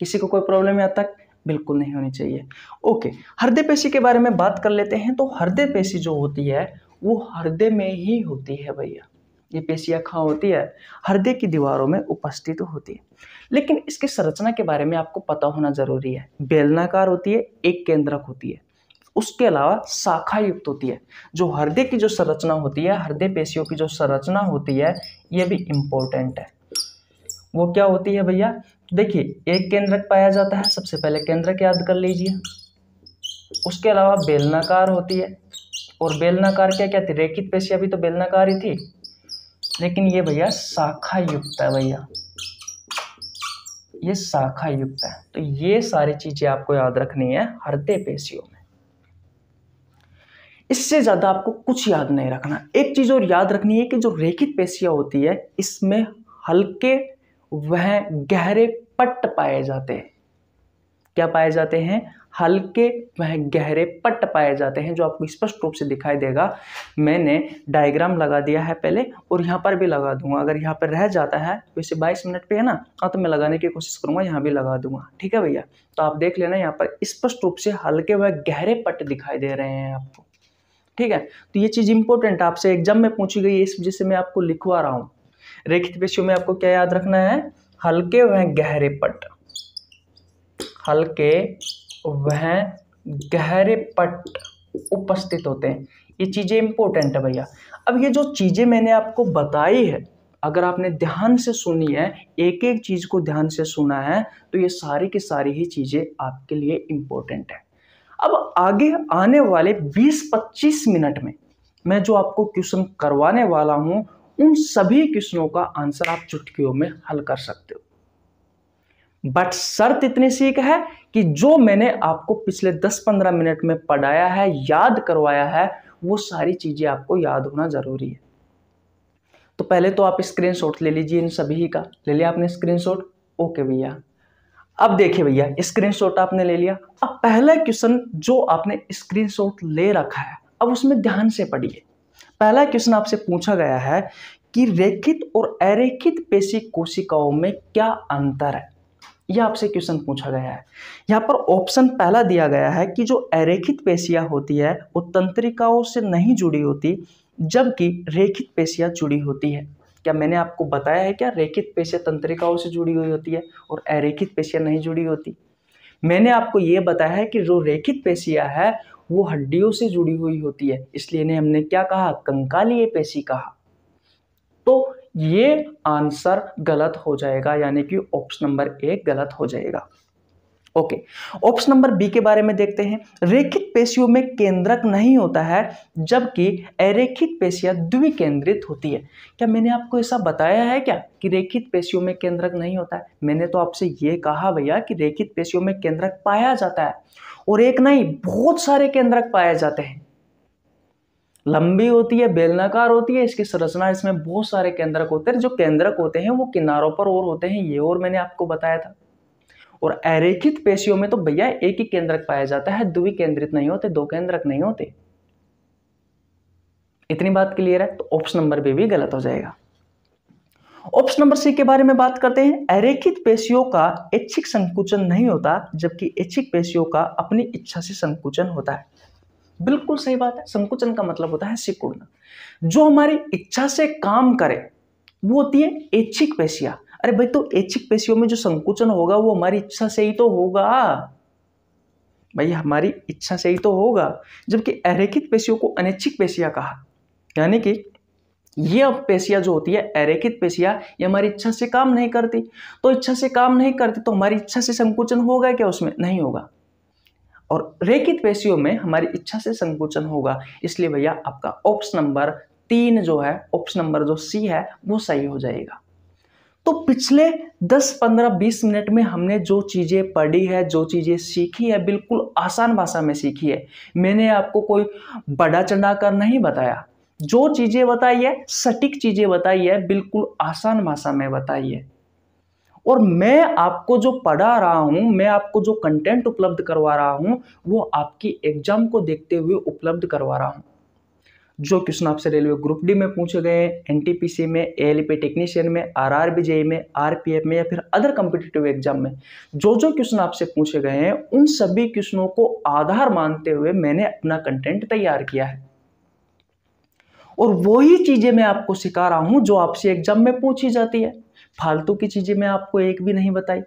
Speaker 1: किसी को कोई प्रॉब्लम यहाँ तक बिल्कुल नहीं होनी चाहिए ओके हृदय पेशी के बारे में बात कर लेते हैं तो हृदय पेशी जो होती है वो हृदय में ही होती है भैया ये पेशियाँ कहाँ होती है हृदय की दीवारों में उपस्थित होती है लेकिन इसकी संरचना के बारे में आपको पता होना जरूरी है बेलनाकार होती है एक केंद्रक होती है उसके अलावा शाखा युक्त होती है जो हृदय की जो संरचना होती है हृदय पेशियों की जो संरचना होती है ये भी इंपॉर्टेंट है वो क्या होती है भैया तो देखिए एक केंद्रक पाया जाता है सबसे पहले केंद्रक याद कर लीजिए उसके अलावा बेलनाकार होती है और बेलनाकार क्या क्या थी रेखित पेशिया भी तो बेलनाकार ही थी लेकिन ये भैया शाखा युक्त है भैया ये शाखा युक्त है तो ये सारी चीज़ें आपको याद रखनी है हृदय पेशियों में इससे ज़्यादा आपको कुछ याद नहीं रखना एक चीज़ और याद रखनी है कि जो रेखित पेशियाँ होती है इसमें हल्के वह गहरे पट्ट पाए जाते हैं क्या पाए जाते हैं हल्के वह गहरे पट्ट पाए जाते हैं जो आपको स्पष्ट रूप से दिखाई देगा मैंने डायग्राम लगा दिया है पहले और यहाँ पर भी लगा दूंगा अगर यहाँ पर रह जाता है तो इसे 22 मिनट पे है ना हाँ तो मैं लगाने की कोशिश करूँगा यहाँ भी लगा दूंगा ठीक है भैया तो आप देख लेना यहाँ पर स्पष्ट रूप से हल्के वह गहरे पट्ट दिखाई दे रहे हैं आपको ठीक है तो ये चीज़ इंपॉर्टेंट आपसे एग्जाम में पूछी गई है इस वजह से मैं आपको लिखवा रहा हूँ रेखित पेशियों में आपको क्या याद रखना है हल्के वह गहरे पट हल्के वह गहरे पट उपस्थित होते हैं ये चीज़ें इंपॉर्टेंट है भैया अब ये जो चीज़ें मैंने आपको बताई है अगर आपने ध्यान से सुनी है एक एक चीज़ को ध्यान से सुना है तो ये सारी की सारी ही चीज़ें आपके लिए इंपॉर्टेंट है अब आगे आने वाले 20-25 मिनट में मैं जो आपको क्वेश्चन करवाने वाला हूं उन सभी क्वेश्चनों का आंसर आप चुटकियों में हल कर सकते हो बट शर्त इतनी सीख है कि जो मैंने आपको पिछले 10-15 मिनट में पढ़ाया है याद करवाया है वो सारी चीजें आपको याद होना जरूरी है तो पहले तो आप स्क्रीनशॉट ले लीजिए इन सभी का ले लिया आपने स्क्रीनशॉट ओके भैया अब देखिए भैया स्क्रीनशॉट आपने ले लिया अब पहला क्वेश्चन जो आपने स्क्रीनशॉट ले रखा है अब उसमें ध्यान से पढ़िए पहला क्वेश्चन आपसे पूछा गया है कि रेखित और अरेखित पेशी कोशिकाओं में क्या अंतर है यह आपसे क्वेश्चन पूछा गया है यहाँ पर ऑप्शन पहला दिया गया है कि जो अरेखित पेशियाँ होती है वो तंत्रिकाओं से नहीं जुड़ी होती जबकि रेखित पेशियाँ जुड़ी होती है क्या मैंने आपको बताया है क्या रेखित पेशिया तंत्रिकाओं से जुड़ी हुई होती है और अरेखित पेशिया नहीं जुड़ी होती मैंने आपको ये बताया है कि जो रेखित पेशिया है वो हड्डियों से जुड़ी हुई होती है इसलिए इन्हें हमने क्या कहा कंकालीय पेशी कहा तो ये आंसर गलत हो जाएगा यानी कि ऑप्शन नंबर एक गलत हो जाएगा ओके ऑप्शन नंबर बी के बारे में देखते हैं रेखित पेशियों में केंद्रक नहीं होता है जबकि अरेखित पेशियां द्विकेंद्रित होती है क्या मैंने आपको ऐसा बताया है क्या कि रेखित पेशियों में केंद्रक नहीं होता है मैंने तो आपसे ये कहा भैया कि रेखित पेशियों में केंद्रक पाया जाता है और एक नहीं बहुत सारे केंद्रक पाए जाते हैं लंबी होती है बेलनाकार होती है इसकी संरचना इसमें बहुत सारे केंद्रक होते हैं जो केंद्रक होते हैं वो किनारों पर और होते हैं ये और मैंने आपको बताया था और अरेखित पेशियों में तो भैया एक ही केंद्रक पाया जाता है ही केंद्रित नहीं होते दो केंद्रक नहीं होते इतनी बात क्लियर है तो ऑप्शन नंबर बी भी गलत हो जाएगा ऑप्शन नंबर सी के बारे में बात करते हैं अरेखित पेशियों का ऐच्छिक संकुचन नहीं होता जबकि ऐच्छिक पेशियों का अपनी इच्छा से संकुचन होता है बिल्कुल सही बात है संकुचन का मतलब होता है सिकुड़ना जो हमारी इच्छा से काम करे वो होती है ऐच्छिक पेशिया अरे भाई तो ऐच्छिक पेशियों में जो संकुचन होगा वो हमारी इच्छा से ही तो होगा भाई हमारी इच्छा से ही तो होगा जबकि अरेखित पेशियों को अनैच्छिक पेशिया कहा यानी कि ये पेशिया जो होती है अरेखित पेशिया ये हमारी इच्छा से काम नहीं करती तो इच्छा से काम नहीं करती तो हमारी इच्छा से संकुचन होगा क्या उसमें नहीं होगा और रेखित पेशियों में हमारी इच्छा से संकुचन होगा इसलिए भैया आपका ऑप्शन नंबर तीन जो है ऑप्शन नंबर जो सी है वो सही हो जाएगा तो पिछले 10 15 20 मिनट में हमने जो चीज़ें पढ़ी है जो चीज़ें सीखी है बिल्कुल आसान भाषा में सीखी है मैंने आपको कोई बड़ा चढ़ा कर नहीं बताया जो चीज़ें बताई है सटीक चीज़ें बताई है बिल्कुल आसान भाषा में बताई है और मैं आपको जो पढ़ा रहा हूँ मैं आपको जो कंटेंट उपलब्ध करवा रहा हूँ वो आपकी एग्जाम को देखते हुए उपलब्ध करवा रहा हूँ जो क्वेश्चन आपसे रेलवे ग्रुप डी में पूछे गए हैं सी में पी टेक्नीशियन में आरआरबीजेई में एफ में या फिर अदर कम्पिटेटिव एग्जाम में जो जो क्वेश्चन आपसे पूछे गए हैं उन सभी क्वेश्चनों को आधार मानते हुए मैंने अपना कंटेंट तैयार किया है और वही चीजें मैं आपको सिखा रहा हूं जो आपसे एग्जाम में पूछी जाती है फालतू की चीज़ें मैं आपको एक भी नहीं बताई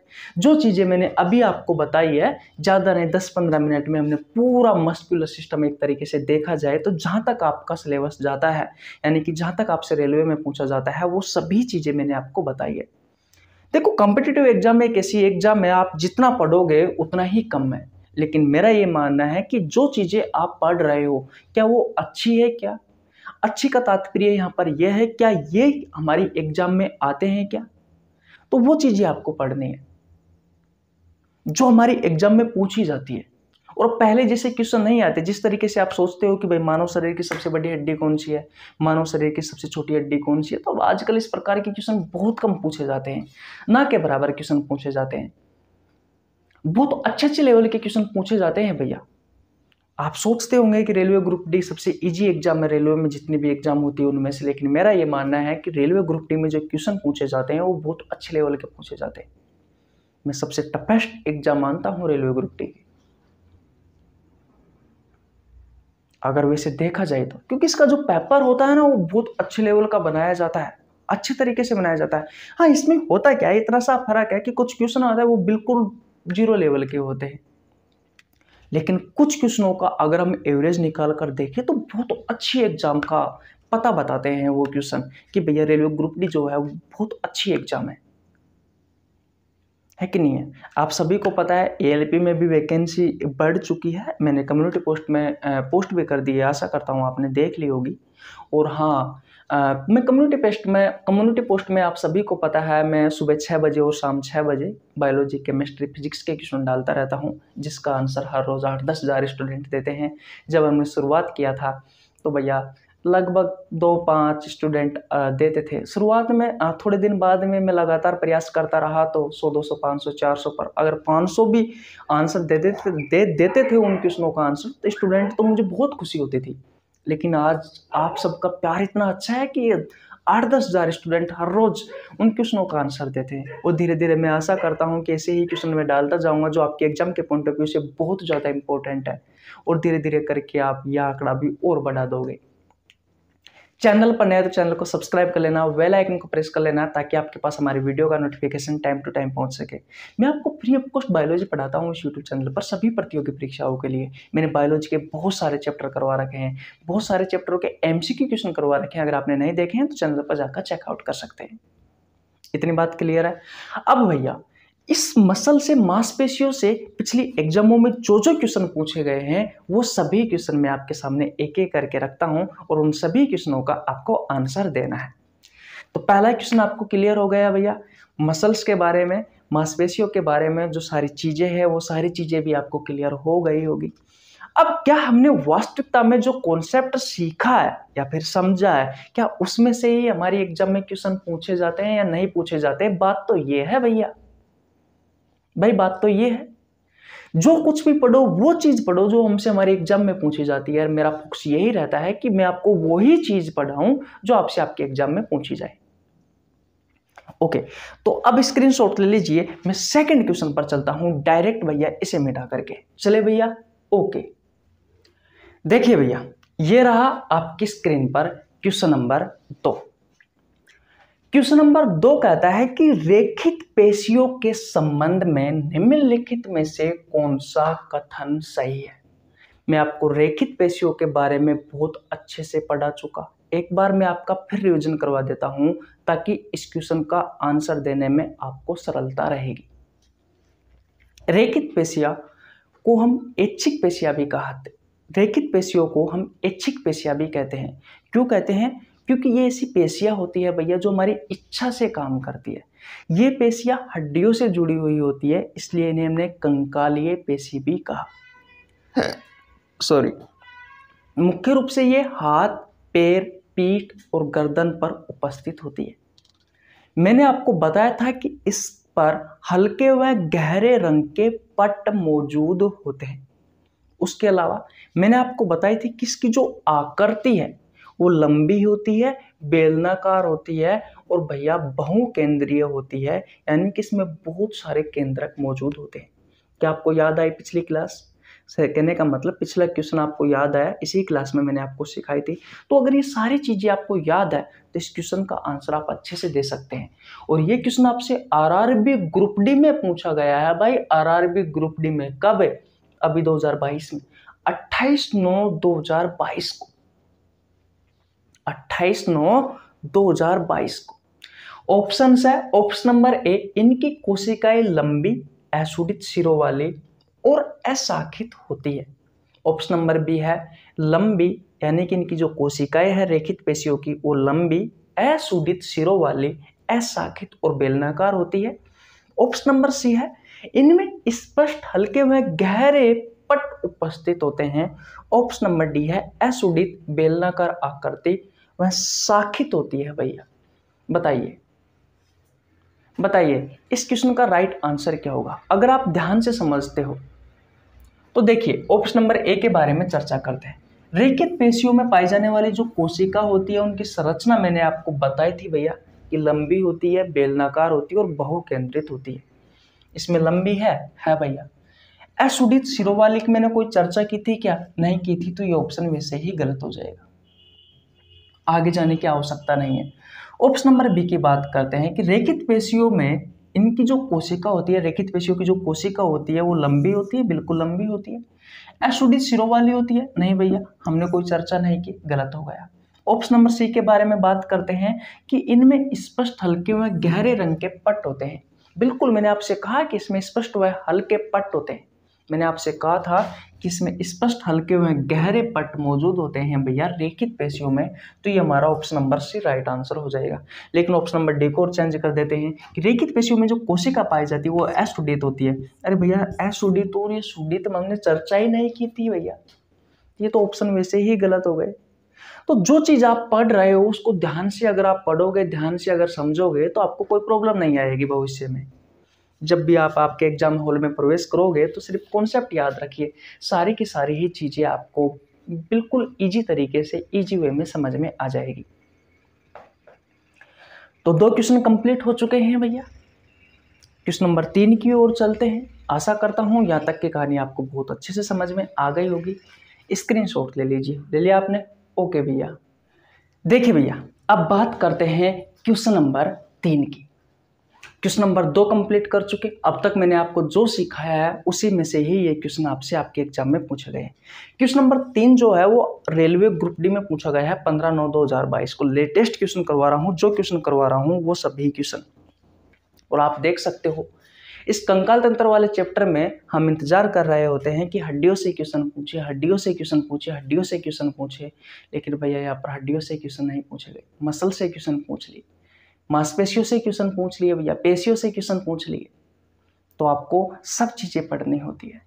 Speaker 1: जो चीज़ें मैंने अभी आपको बताई है ज़्यादा नहीं दस पंद्रह मिनट में हमने पूरा मस्कुलर सिस्टम एक तरीके से देखा जाए तो जहाँ तक आपका सिलेबस जाता है यानी कि जहाँ तक आपसे रेलवे में पूछा जाता है वो सभी चीज़ें मैंने आपको बताई है देखो कॉम्पिटिटिव एग्जाम एक ऐसी एग्जाम है आप जितना पढ़ोगे उतना ही कम है लेकिन मेरा ये मानना है कि जो चीज़ें आप पढ़ रहे हो क्या वो अच्छी है क्या अच्छी का तात्पर्य यहाँ पर यह है क्या ये हमारी एग्जाम में आते हैं क्या तो वो चीज़ें आपको पढ़नी है जो हमारी एग्जाम में पूछी जाती है और पहले जैसे क्वेश्चन नहीं आते जिस तरीके से आप सोचते हो कि भाई मानव शरीर की सबसे बड़ी हड्डी कौन सी है मानव शरीर की सबसे छोटी हड्डी कौन सी है तो आजकल इस प्रकार के क्वेश्चन बहुत कम पूछे जाते हैं ना के बराबर क्वेश्चन पूछे जाते हैं बहुत अच्छे अच्छे लेवल के क्वेश्चन पूछे जाते हैं भैया आप सोचते होंगे कि रेलवे ग्रुप डी सबसे इजी एग्जाम है रेलवे में जितनी भी एग्जाम होती है उनमें से लेकिन मेरा ये मानना है कि रेलवे ग्रुप डी में जो क्वेश्चन पूछे जाते हैं वो बहुत अच्छे लेवल के पूछे जाते हैं मैं सबसे टफेस्ट एग्जाम मानता हूँ रेलवे ग्रुप डी की अगर वैसे देखा जाए तो क्योंकि इसका जो पेपर होता है ना वो बहुत अच्छे लेवल का बनाया जाता है अच्छे तरीके से बनाया जाता है हाँ इसमें होता क्या है इतना सा फर्क है कि कुछ क्वेश्चन आता है वो बिल्कुल जीरो लेवल के होते हैं लेकिन कुछ क्वेश्चनों का अगर हम एवरेज निकाल कर देखें तो बहुत अच्छी एग्ज़ाम का पता बताते हैं वो क्वेश्चन कि भैया रेलवे ग्रुप डी जो है बहुत अच्छी एग्ज़ाम है है कि नहीं है आप सभी को पता है एएलपी में भी वैकेंसी बढ़ चुकी है मैंने कम्युनिटी पोस्ट में पोस्ट भी कर दी है आशा करता हूँ आपने देख ली होगी और हाँ मैं कम्युनिटी पेस्ट में कम्युनिटी पोस्ट में आप सभी को पता है मैं सुबह छः बजे और शाम छः बजे बायोलॉजी केमिस्ट्री फिजिक्स के क्वेश्चन डालता रहता हूँ जिसका आंसर हर रोज़ आठ दस हज़ार स्टूडेंट देते हैं जब हमने शुरुआत किया था तो भैया लगभग दो पाँच स्टूडेंट देते थे शुरुआत में थोड़े दिन बाद में मैं लगातार प्रयास करता रहा तो सौ दो सौ पाँच सौ चार सौ पर अगर पाँच सौ भी आंसर दे देते दे देते थे उन क्वेश्चनों का आंसर तो स्टूडेंट तो मुझे बहुत खुशी होती थी लेकिन आज आप सबका प्यार इतना अच्छा है कि आठ दस हज़ार स्टूडेंट हर रोज़ उन क्वेश्चनों का आंसर देते हैं और धीरे धीरे मैं आशा करता हूँ कि ऐसे ही क्वेश्चन में डालता जाऊँगा जो आपके एग्जाम के पॉइंट ऑफ व्यू से बहुत ज़्यादा इंपॉर्टेंट है और धीरे धीरे करके आप यह आंकड़ा भी और बढ़ा दोगे चैनल पर नए तो चैनल को सब्सक्राइब कर लेना वेल आइकन को प्रेस कर लेना ताकि आपके पास हमारी वीडियो का नोटिफिकेशन टाइम टू टाइम पहुंच सके मैं आपको फ्री ऑफ कॉस्ट बायोलॉजी पढ़ाता हूँ इस यूट्यूब चैनल पर सभी प्रतियोगी परीक्षाओं के लिए मैंने बायोलॉजी के बहुत सारे चैप्टर करवा रखे हैं बहुत सारे चैप्टरों के एम क्वेश्चन करवा रखे हैं अगर आपने नहीं देखे हैं तो चैनल पर जाकर चेकआउट कर सकते हैं इतनी बात क्लियर है अब भैया इस मसल से मांसपेशियों से पिछली एग्जामों में जो जो क्वेश्चन पूछे गए हैं वो सभी क्वेश्चन मैं आपके सामने एक एक करके रखता हूं और उन सभी क्वेश्चनों का आपको आंसर देना है तो पहला क्वेश्चन आपको क्लियर हो गया भैया मसल्स के बारे में मांसपेशियों के बारे में जो सारी चीज़ें हैं वो सारी चीज़ें भी आपको क्लियर हो गई होगी अब क्या हमने वास्तविकता में जो कॉन्सेप्ट सीखा है या फिर समझा है क्या उसमें से ही हमारी एग्जाम में क्वेश्चन पूछे जाते हैं या नहीं पूछे जाते बात तो ये है भैया भाई बात तो ये है जो कुछ भी पढ़ो वो चीज़ पढ़ो जो हमसे हमारे एग्जाम में पूछी जाती है यार मेरा फोक्स यही रहता है कि मैं आपको वही चीज़ पढ़ाऊं जो आपसे आपके एग्जाम में पूछी जाए ओके तो अब स्क्रीनशॉट ले लीजिए मैं सेकंड क्वेश्चन पर चलता हूं डायरेक्ट भैया इसे मिटा करके चले भैया ओके देखिए भैया ये रहा आपकी स्क्रीन पर क्वेश्चन नंबर दो क्वेश्चन नंबर दो कहता है कि रेखित पेशियों के संबंध में निम्नलिखित में से कौन सा कथन सही है मैं आपको रेखित पेशियों के बारे में बहुत अच्छे से पढ़ा चुका एक बार मैं आपका फिर रिवीजन करवा देता हूं ताकि इस क्वेश्चन का आंसर देने में आपको सरलता रहेगी रेखित पेशिया को हम ऐच्छिक पेशिया भी कहते रेखित पेशियों को हम ऐच्छिक पेशिया भी कहते हैं क्यों कहते हैं क्योंकि ये ऐसी पेशियाँ होती है भैया जो हमारी इच्छा से काम करती है ये पेशियाँ हड्डियों से जुड़ी हुई होती है इसलिए इन्हें हमने कंकालीय पेशी भी कहा सॉरी मुख्य रूप से ये हाथ पैर पीठ और गर्दन पर उपस्थित होती है मैंने आपको बताया था कि इस पर हल्के व गहरे रंग के पट मौजूद होते हैं उसके अलावा मैंने आपको बताई थी कि इसकी जो आकृति है वो लंबी होती है बेलनाकार होती है और भैया बहुकेंद्रीय होती है यानी कि इसमें बहुत सारे केंद्रक मौजूद होते हैं क्या आपको याद आई पिछली क्लास कहने का मतलब पिछला क्वेश्चन आपको याद आया इसी क्लास में मैंने आपको सिखाई थी तो अगर ये सारी चीज़ें आपको याद है तो इस क्वेश्चन का आंसर आप अच्छे से दे सकते हैं और ये क्वेश्चन आपसे आरआरबी ग्रुप डी में पूछा गया है भाई आरआरबी ग्रुप डी में कब है अभी 2022 में 28 नौ 2022 को अट्ठाईस नौ दो हजार बाईस को ऑप्शन है ऑप्शन नंबर ए इनकी कोशिकाएं लंबी एसुडित सिरों वाली और अशाखित होती है ऑप्शन नंबर बी है लंबी यानी कि इनकी जो कोशिकाएं हैं रेखित पेशियों की वो लंबी असुडित सिरों वाली अशाखित और बेलनाकार होती है ऑप्शन नंबर सी है इनमें स्पष्ट हल्के व गहरे पट उपस्थित होते हैं ऑप्शन नंबर डी है असुडित बेलनाकार आकृति वह साखित होती है भैया बताइए बताइए इस क्वेश्चन का राइट आंसर क्या होगा अगर आप ध्यान से समझते हो तो देखिए ऑप्शन नंबर ए के बारे में चर्चा करते हैं रेखित पेशियों में पाई जाने वाली जो कोशिका होती है उनकी संरचना मैंने आपको बताई थी भैया कि लंबी होती है बेलनाकार होती है और बहु केंद्रित होती है इसमें लंबी है है भैया एसुडित शिरोवालिक मैंने कोई चर्चा की थी क्या नहीं की थी तो ये ऑप्शन वैसे ही गलत हो जाएगा आगे जाने की आवश्यकता नहीं है ऑप्शन नंबर बी की बात करते हैं कि रेखित पेशियों में इनकी जो कोशिका होती है रेखित पेशियों की जो कोशिका होती है वो लंबी होती है बिल्कुल लंबी होती है एसुडी सिरो वाली होती है नहीं भैया हमने कोई चर्चा नहीं की गलत हो गया ऑप्शन नंबर सी के बारे में बात करते हैं कि इनमें स्पष्ट हल्के हुए गहरे रंग के पट होते हैं बिल्कुल मैंने आपसे कहा कि इसमें स्पष्ट हुए हल्के पट होते हैं मैंने आपसे कहा था किसमें स्पष्ट हल्के हुए गहरे पट मौजूद होते हैं भैया रेखित पेशियों में तो ये हमारा option number C right answer हो जाएगा लेकिन ऑप्शन नंबर डी को और चेंज कर देते हैं कि रेखित पेशियों में जो कोशिका पाई जाती है वो एसुडित होती है अरे भैया एसुडित तो और ये सुडित तो हमने चर्चा ही नहीं की थी भैया ये तो ऑप्शन वैसे ही गलत हो गए तो जो चीज़ आप पढ़ रहे हो उसको ध्यान से अगर आप पढ़ोगे ध्यान से अगर समझोगे तो आपको कोई प्रॉब्लम नहीं आएगी भविष्य में जब भी आप आपके एग्ज़ाम हॉल में प्रवेश करोगे तो सिर्फ कॉन्सेप्ट याद रखिए सारी की सारी ही चीज़ें आपको बिल्कुल ईजी तरीके से इजी वे में समझ में आ जाएगी तो दो क्वेश्चन कंप्लीट हो चुके हैं भैया क्वेश्चन नंबर तीन की ओर चलते हैं आशा करता हूँ यहाँ तक की कहानी आपको बहुत अच्छे से समझ में आ गई होगी स्क्रीनशॉट ले लीजिए ले लिया आपने ओके भैया देखिए भैया अब बात करते हैं क्वेश्चन नंबर तीन की क्वेश्चन नंबर दो कंप्लीट कर चुके अब तक मैंने आपको जो सिखाया है उसी में से ही ये क्वेश्चन आपसे आपके एग्जाम में पूछे गए हैं क्वेश्चन नंबर तीन जो है वो रेलवे ग्रुप डी में पूछा गया है पंद्रह नौ दो हज़ार बाईस को लेटेस्ट क्वेश्चन करवा रहा हूँ जो क्वेश्चन करवा रहा हूँ वो सभी क्वेश्चन और आप देख सकते हो इस कंकाल तंत्र वाले चैप्टर में हम इंतजार कर रहे होते हैं कि हड्डियों से क्वेश्चन पूछे हड्डियों से क्वेश्चन पूछे हड्डियों से क्वेश्चन पूछे लेकिन भैया यहाँ पर हड्डियों से क्वेश्चन नहीं पूछ गए मसल से क्वेश्चन पूछ लिए मांसपेशियों से क्वेश्चन पूछ लिए या पेशियों से क्वेश्चन पूछ लिए तो आपको सब चीज़ें पढ़नी होती है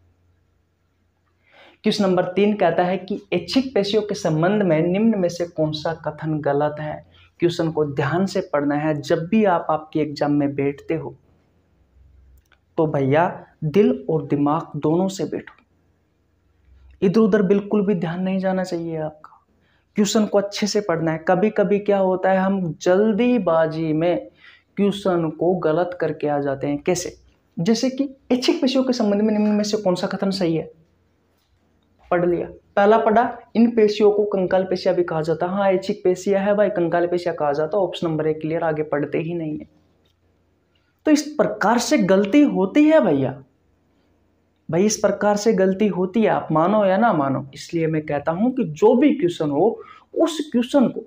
Speaker 1: क्वेश्चन नंबर तीन कहता है कि ऐच्छिक पेशियों के संबंध में निम्न में से कौन सा कथन गलत है क्वेश्चन को ध्यान से पढ़ना है जब भी आप आपके एग्जाम में बैठते हो तो भैया दिल और दिमाग दोनों से बैठो इधर उधर बिल्कुल भी ध्यान नहीं जाना चाहिए आपका क्वेश्चन को अच्छे से पढ़ना है कभी कभी क्या होता है हम जल्दीबाजी में क्वेश्चन को गलत करके आ जाते हैं कैसे जैसे कि ऐच्छिक पेशियों के संबंध में निम्न में से कौन सा कथन सही है पढ़ लिया पहला पढ़ा इन पेशियों को कंकाल पेशिया भी कहा जाता हाँ ऐच्छिक पेशिया है भाई कंकाल पेशिया कहा जाता ऑप्शन नंबर एक क्लियर आगे पढ़ते ही नहीं है तो इस प्रकार से गलती होती है भैया भाई इस प्रकार से गलती होती है आप मानो या ना मानो इसलिए मैं कहता हूं कि जो भी क्वेश्चन हो उस क्वेश्चन को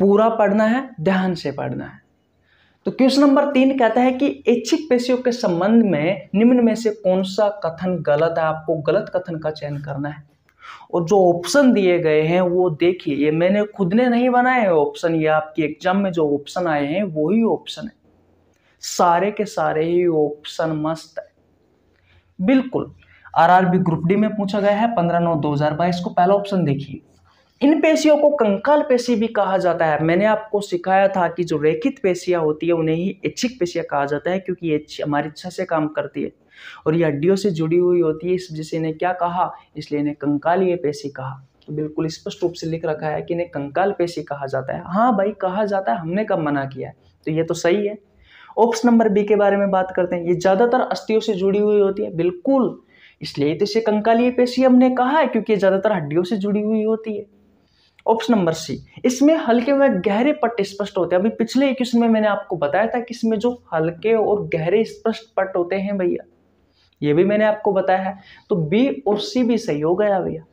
Speaker 1: पूरा पढ़ना है ध्यान से पढ़ना है तो क्वेश्चन नंबर तीन कहता है कि ऐच्छिक पेशियों के संबंध में निम्न में से कौन सा कथन गलत है आपको गलत कथन का चयन करना है और जो ऑप्शन दिए गए हैं वो देखिए ये मैंने खुद ने नहीं बनाए हैं ऑप्शन ये आपकी एग्जाम में जो ऑप्शन आए हैं वो ही ऑप्शन है सारे के सारे ही ऑप्शन मस्त है बिल्कुल आरआरबी ग्रुप डी में पूछा गया है पंद्रह नौ दो हजार बाईस को पहला ऑप्शन देखिए इन पेशियों को कंकाल पेशी भी कहा जाता है मैंने आपको सिखाया था कि जो रेखित पेशियां होती है उन्हें ही ऐच्छिक पेशियां कहा जाता है क्योंकि ये हमारी इच्छा से काम करती है और ये हड्डियों से जुड़ी हुई होती है इस वजह से इन्हें क्या कहा इसलिए इन्हें कंकालीय पेशी कहा तो बिल्कुल स्पष्ट रूप से लिख रखा है कि इन्हें कंकाल पेशी कहा जाता है हाँ भाई कहा जाता है हमने कब मना किया है तो ये तो सही है ऑप्शन नंबर बी के बारे में बात करते हैं ये ज़्यादातर अस्थियों से जुड़ी हुई होती है बिल्कुल इसलिए तो इसे कंकाली पेशी हमने कहा है क्योंकि ये ज़्यादातर हड्डियों से जुड़ी हुई होती है ऑप्शन नंबर सी इसमें हल्के व गहरे पट स्पष्ट होते हैं अभी पिछले क्वेश्चन में मैंने आपको बताया था कि इसमें जो हल्के और गहरे स्पष्ट पट होते हैं भैया ये भी मैंने आपको बताया है तो बी और सी भी सही हो गया भैया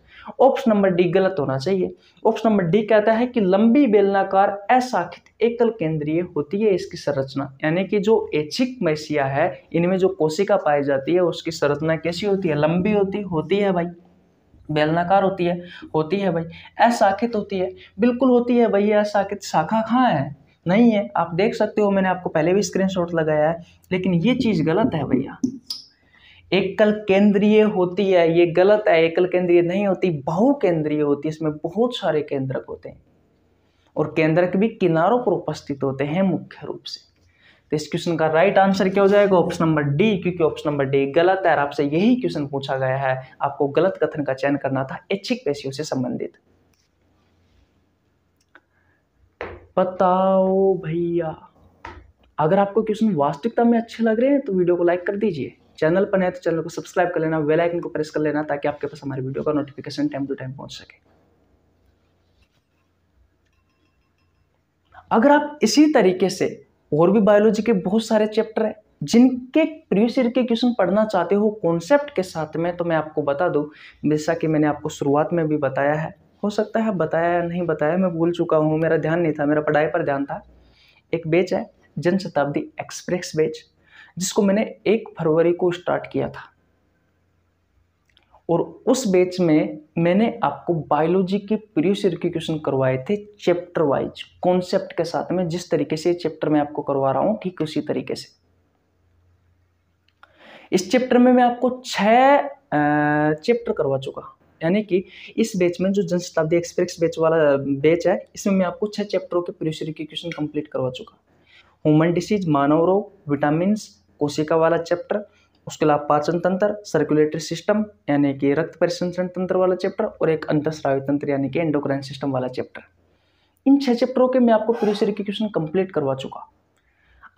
Speaker 1: ऑप्शन नंबर डी गलत होना चाहिए ऑप्शन नंबर डी कहता है कि लंबी बेलनाकार अशाखित एकल केंद्रीय होती है इसकी संरचना यानी कि जो एचिक मैसिया है इनमें जो कोशिका पाई जाती है उसकी संरचना कैसी होती है लंबी होती होती है भाई बेलनाकार होती है होती है भाई अशाखित होती है बिल्कुल होती है भाई अशाखित शाखा कहाँ है नहीं है आप देख सकते हो मैंने आपको पहले भी स्क्रीनशॉट लगाया है लेकिन ये चीज़ गलत है भैया एकल केंद्रीय होती है ये गलत है एकल केंद्रीय नहीं होती बहु केंद्रीय होती है इसमें बहुत सारे केंद्रक होते हैं और केंद्रक भी किनारों पर उपस्थित होते हैं मुख्य रूप से तो इस क्वेश्चन का राइट आंसर क्या हो जाएगा ऑप्शन नंबर डी क्योंकि ऑप्शन नंबर डी गलत है और आपसे यही क्वेश्चन पूछा गया है आपको गलत कथन का चयन करना था ऐच्छिक पेशियों से संबंधित बताओ भैया अगर आपको क्वेश्चन वास्तविकता में अच्छे लग रहे हैं तो वीडियो को लाइक कर दीजिए चैनल पर है तो चैनल को सब्सक्राइब कर लेना वेल आइकन को प्रेस कर लेना ताकि आपके पास हमारे वीडियो का नोटिफिकेशन टाइम टू टाइम पहुंच सके अगर आप इसी तरीके से और भी बायोलॉजी के बहुत सारे चैप्टर हैं जिनके प्रीवियस ईयर के क्वेश्चन पढ़ना चाहते हो कॉन्सेप्ट के साथ में तो मैं आपको बता दूं जैसा कि मैंने आपको शुरुआत में भी बताया है हो सकता है बताया या नहीं बताया मैं भूल चुका हूँ मेरा ध्यान नहीं था मेरा पढ़ाई पर ध्यान था एक बेच है जन शताब्दी एक्सप्रेस बेच जिसको मैंने एक फरवरी को स्टार्ट किया था और उस बैच में मैंने आपको बायोलॉजी के प्रीवियस क्वेश्चन करवाए थे चैप्टर वाइज कॉन्सेप्ट के साथ में जिस तरीके से चैप्टर में आपको करवा रहा हूं ठीक उसी तरीके से इस चैप्टर में मैं आपको छः चैप्टर करवा चुका यानी कि इस बैच में जो जन शताब्दी एक्सप्रेस बैच वाला बैच है इसमें मैं आपको छह चैप्टरों के प्रीवियस क्वेश्चन कंप्लीट करवा चुका ह्यूमन डिसीज मानव रोग विटामिन कोशिका वाला चैप्टर उसके अलावा पाचन तंत्र सर्कुलेटरी सिस्टम यानी कि रक्त परिसंचरण तंत्र वाला चैप्टर और एक अंतस्रावी तंत्र यानी कि एंडोक्राइन सिस्टम वाला चैप्टर इन छह चैप्टरों के मैं आपको प्रीवियस ईयर के क्वेश्चन कंप्लीट करवा चुका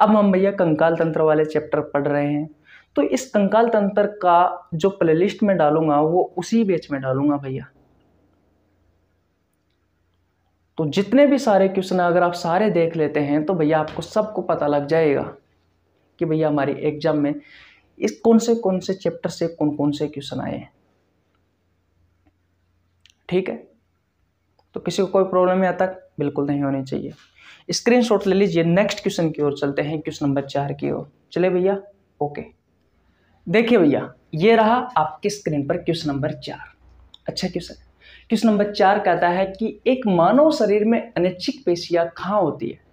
Speaker 1: अब हम भैया कंकाल तंत्र वाले चैप्टर पढ़ रहे हैं तो इस कंकाल तंत्र का जो प्लेलिस्ट में डालूंगा वो उसी बेच में डालूंगा भैया तो जितने भी सारे क्वेश्चन अगर आप सारे देख लेते हैं तो भैया आपको सबको पता लग जाएगा कि भैया हमारे एग्जाम में इस कौन से कौन से चैप्टर से कौन कौन से क्वेश्चन आए हैं ठीक है तो किसी को कोई प्रॉब्लम या तक बिल्कुल नहीं होनी चाहिए स्क्रीनशॉट ले लीजिए नेक्स्ट क्वेश्चन की ओर चलते हैं क्वेश्चन नंबर चार की ओर चले भैया ओके देखिए भैया ये रहा आपकी स्क्रीन पर क्वेश्चन नंबर चार अच्छा क्वेश्चन क्वेश्चन नंबर चार कहता है कि एक मानव शरीर में अनैच्छिक पेशियां कहाँ होती है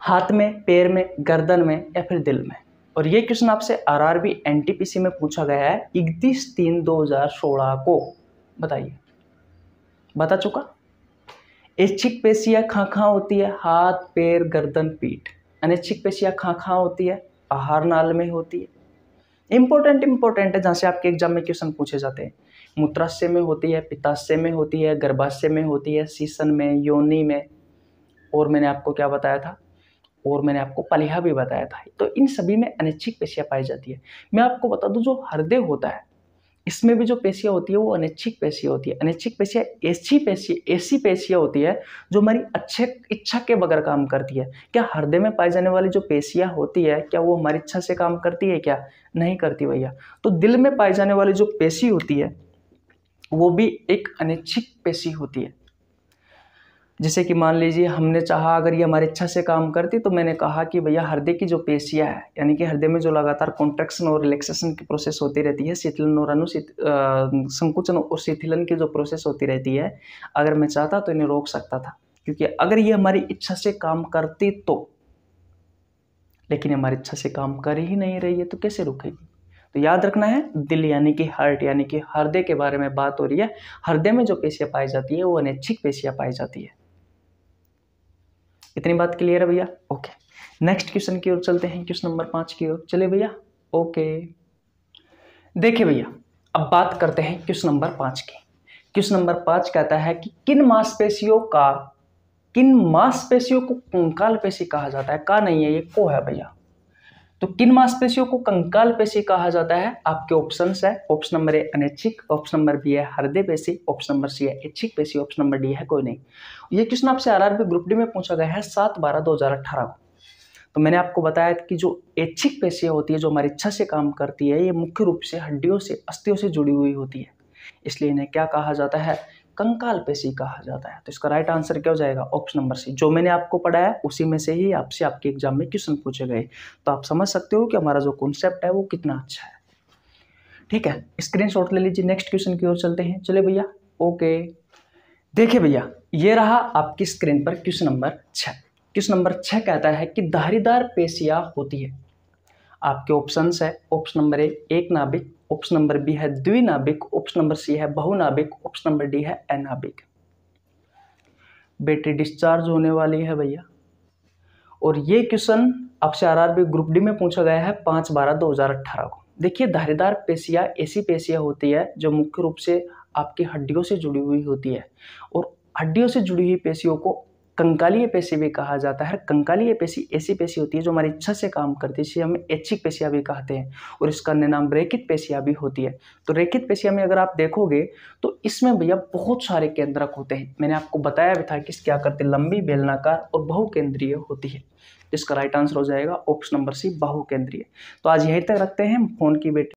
Speaker 1: हाथ में पैर में गर्दन में या फिर दिल में और ये क्वेश्चन आपसे आरआरबी एनटीपीसी में पूछा गया है इकतीस तीन दो हजार सोलह को बताइए बता चुका ऐच्छिक खा खां होती है हाथ पैर गर्दन पीठ अनैच्छिक खा खां होती है आहार नाल में होती है इंपॉर्टेंट इम्पोर्टेंट है जहाँ से आपके एग्जाम में क्वेश्चन पूछे जाते हैं मूत्राशय में होती है पिताशय में होती है गर्भाशय में होती है सीसन में योनि में और मैंने आपको क्या बताया था और मैंने आपको पलिहा भी बताया था तो इन सभी में अनैच्छिक पेशियाँ पाई जाती है मैं आपको बता दूँ जो हृदय होता है इसमें भी जो पेशियाँ होती है वो अनैच्छिक पेशियाँ होती है अनैच्छिक पेशियाँ ऐसी पेशी ऐसी पेशियाँ होती है जो हमारी अच्छे इच्छा के बगैर काम करती है क्या हृदय में पाई जाने वाली जो पेशियाँ होती है क्या वो हमारी इच्छा से काम करती है क्या नहीं करती भैया तो दिल में पाई जाने वाली जो पेशी होती है वो भी एक अनैच्छिक पेशी होती है जैसे कि मान लीजिए हमने चाहा अगर ये हमारी इच्छा से काम करती तो मैंने कहा कि भैया हृदय की जो पेशियाँ है यानी कि हृदय में जो लगातार कॉन्ट्रैक्शन और रिलैक्सेशन की प्रोसेस होती रहती है शीतलन और अनुशीत संकुचन और शिथिलन की जो प्रोसेस होती रहती है अगर मैं चाहता तो इन्हें रोक सकता था क्योंकि अगर ये हमारी इच्छा से काम करती तो लेकिन हमारी इच्छा से काम कर ही नहीं रही है तो कैसे रुकेगी तो याद रखना है दिल यानी कि हार्ट यानी कि हृदय के बारे में बात हो रही है हृदय में जो पेशियाँ पाई जाती है वो अनैच्छिक पेशियाँ पाई जाती है इतनी बात क्लियर है भैया ओके नेक्स्ट क्वेश्चन की ओर चलते हैं क्वेश्चन नंबर पांच की ओर चले भैया ओके देखिए भैया अब बात करते हैं क्वेश्चन नंबर पांच की क्वेश्चन नंबर पांच कहता है कि किन मांसपेशियों का किन मांसपेशियों को कंकाल पेशी कहा जाता है का नहीं है ये को है भैया तो किन मांसपेशियों को कंकाल पेशी कहा जाता है आपके ऑप्शन है ऑप्शन नंबर ए अनैच्छिक ऑप्शन नंबर बी है हृदय पेशी ऑप्शन नंबर सी है ऐच्छिक पेशी ऑप्शन नंबर डी है कोई नहीं ये क्वेश्चन आपसे आरआरबी ग्रुप डी में पूछा गया है सात बारह दो हजार अठारह को तो मैंने आपको बताया कि जो ऐच्छिक पेशियाँ होती है जो हमारी इच्छा से काम करती है ये मुख्य रूप से हड्डियों से अस्थियों से जुड़ी हुई होती है इसलिए इन्हें क्या कहा जाता है कंकाल पेशी कहा जाता है तो इसका राइट आंसर क्या हो जाएगा ऑप्शन नंबर सी जो मैंने आपको पढ़ाया उसी में से ही आपसे आपके एग्जाम में क्वेश्चन पूछे गए तो आप समझ सकते हो कि हमारा जो कॉन्सेप्ट है वो कितना अच्छा है ठीक है स्क्रीन ले लीजिए नेक्स्ट क्वेश्चन की ओर चलते हैं चले भैया ओके देखिए भैया ये रहा आपकी स्क्रीन पर क्वेश्चन नंबर छ क्वेश्चन नंबर छह कहता है कि धारीदार पेशिया होती है आपके ऑप्शंस है ऑप्शन नंबर ए एक नाभिक ऑप्शन नंबर बी है द्विनाभिक ऑप्शन नंबर सी है बहुनाभिक ऑप्शन नंबर डी है एनाभिक बैटरी डिस्चार्ज होने वाली है भैया और ये क्वेश्चन आपसे आरआरबी ग्रुप डी में पूछा गया है पाँच बारह दो हज़ार अट्ठारह को देखिए धारीदार पेशिया ऐसी पेशिया होती है जो मुख्य रूप से आपकी हड्डियों से जुड़ी हुई होती है और हड्डियों से जुड़ी हुई पेशियों को कंकालीय पेशी भी कहा जाता है कंकालीय पेशी ऐसी पेशी होती है जो हमारी इच्छा से काम करती है इसे हम ऐच्छिक पेशियाँ भी कहते हैं और इसका अन्य नाम रेखित पेशियाँ भी होती है तो रेखित पेशिया में अगर आप देखोगे तो इसमें भैया बहुत सारे केंद्रक होते हैं मैंने आपको बताया भी था कि क्या करते लंबी बेलनाकार और बहुकेंद्रीय होती है तो इसका राइट आंसर हो जाएगा ऑप्शन नंबर सी बहुकेंद्रीय तो आज यहीं तक रखते हैं फोन की बेटी